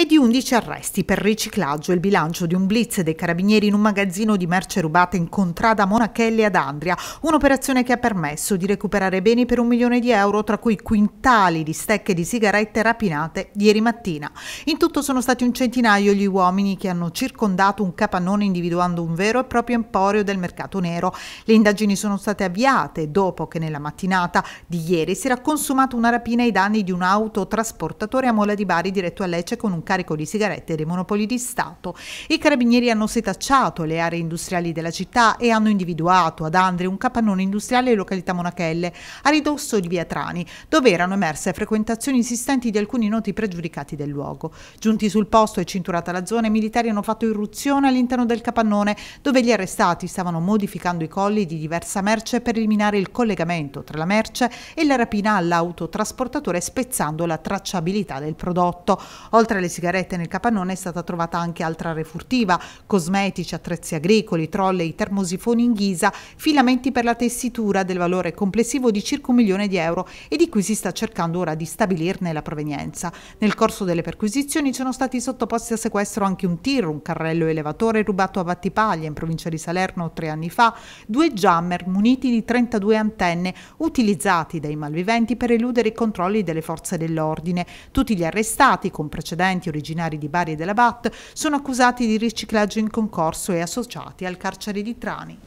e di 11 arresti per riciclaggio. Il bilancio di un blitz dei carabinieri in un magazzino di merce rubate in contrada Monachelli ad Andria, un'operazione che ha permesso di recuperare beni per un milione di euro, tra cui quintali di stecche di sigarette rapinate ieri mattina. In tutto sono stati un centinaio gli uomini che hanno circondato un capannone individuando un vero e proprio emporio del mercato nero. Le indagini sono state avviate dopo che nella mattinata di ieri si era consumata una rapina ai danni di un autotrasportatore a Mola di Bari diretto a Lecce con un carico di sigarette dei monopoli di Stato. I carabinieri hanno setacciato le aree industriali della città e hanno individuato ad Andri un capannone industriale in località Monachelle, a ridosso di via Trani, dove erano emerse frequentazioni insistenti di alcuni noti pregiudicati del luogo. Giunti sul posto e cinturata la zona, i militari hanno fatto irruzione all'interno del capannone, dove gli arrestati stavano modificando i colli di diversa merce per eliminare il collegamento tra la merce e la rapina all'autotrasportatore, spezzando la tracciabilità del prodotto. Oltre alle sigarette nel capannone è stata trovata anche altra refurtiva, cosmetici, attrezzi agricoli, trolley, termosifoni in ghisa, filamenti per la tessitura del valore complessivo di circa un milione di euro e di cui si sta cercando ora di stabilirne la provenienza. Nel corso delle perquisizioni sono stati sottoposti a sequestro anche un tir, un carrello elevatore rubato a Battipaglia in provincia di Salerno tre anni fa, due jammer muniti di 32 antenne utilizzati dai malviventi per eludere i controlli delle forze dell'ordine. Tutti gli arrestati con precedenti residenti originari di Bari e della BAT sono accusati di riciclaggio in concorso e associati al carcere di Trani.